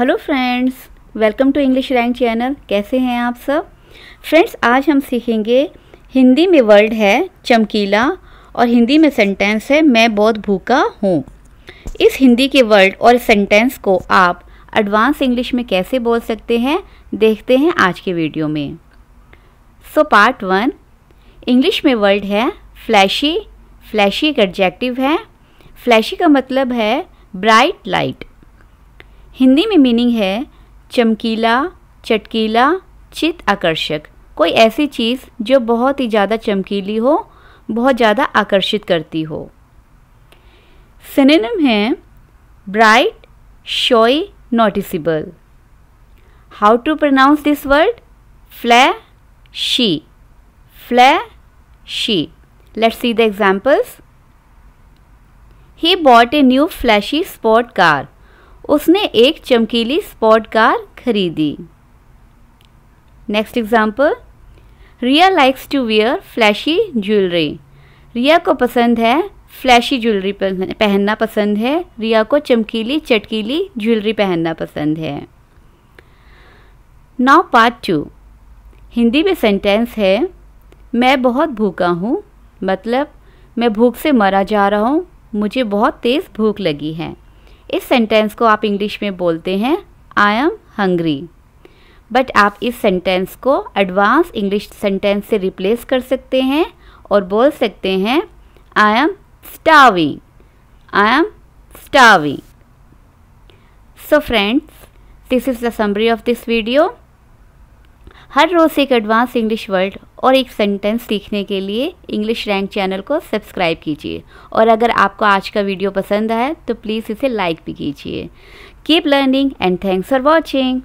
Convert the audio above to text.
hello friends welcome to English rank channel कैसे हैं आप सब फ्रेंड्स आज हम सीखेंगे हिंदी में वर्ड है चमकीला और हिंदी में सेंटेंस है मैं बहुत भूखा हूँ इस हिंदी के वर्ड और सेंटेंस को आप एडवांस इंग्लिश में कैसे बोल सकते हैं देखते हैं आज के वीडियो में सो पार्ट वन इंग्लिश में वर्ड है फ्लैशी फ्लैशी एक एडजेक्टिव है फ्लैशी का मतलब है ब्राइट लाइट हिंदी में मीनिंग है चमकीला चटकीला चित आकर्षक कोई ऐसी चीज़ जो बहुत ही ज़्यादा चमकीली हो बहुत ज़्यादा आकर्षित करती हो सिनेम है bright showy noticeable how to pronounce this word flashy flashy let see the examples he bought a new flashy sport car उसने एक चमकीली स्पोर्ट कार खरीदी next example Riya likes to wear flashy jewellery Riya को पसंद है flashy jewellery पहनना पसंद है रिया को चमकीली चटकीली ज्वेलरी पहनना पसंद है नाउ पार्ट टू हिंदी में सेंटेंस है मैं बहुत भूखा हूँ मतलब मैं भूख से मरा जा रहा हूँ मुझे बहुत तेज़ भूख लगी है इस सेंटेंस को आप इंग्लिश में बोलते हैं आई एम हंग्री बट आप इस सेंटेंस को एडवांस इंग्लिश सेंटेंस से रिप्लेस कर सकते हैं और बोल सकते हैं I am starving I am starving so friends this is the summary of this video हर रोज़ एक एडवांस इंग्लिश वर्ड और एक सेंटेंस सीखने के लिए इंग्लिश रैंक चैनल को सब्सक्राइब कीजिए और अगर आपको आज का वीडियो पसंद आए तो प्लीज़ इसे लाइक भी कीजिए keep learning and thanks for watching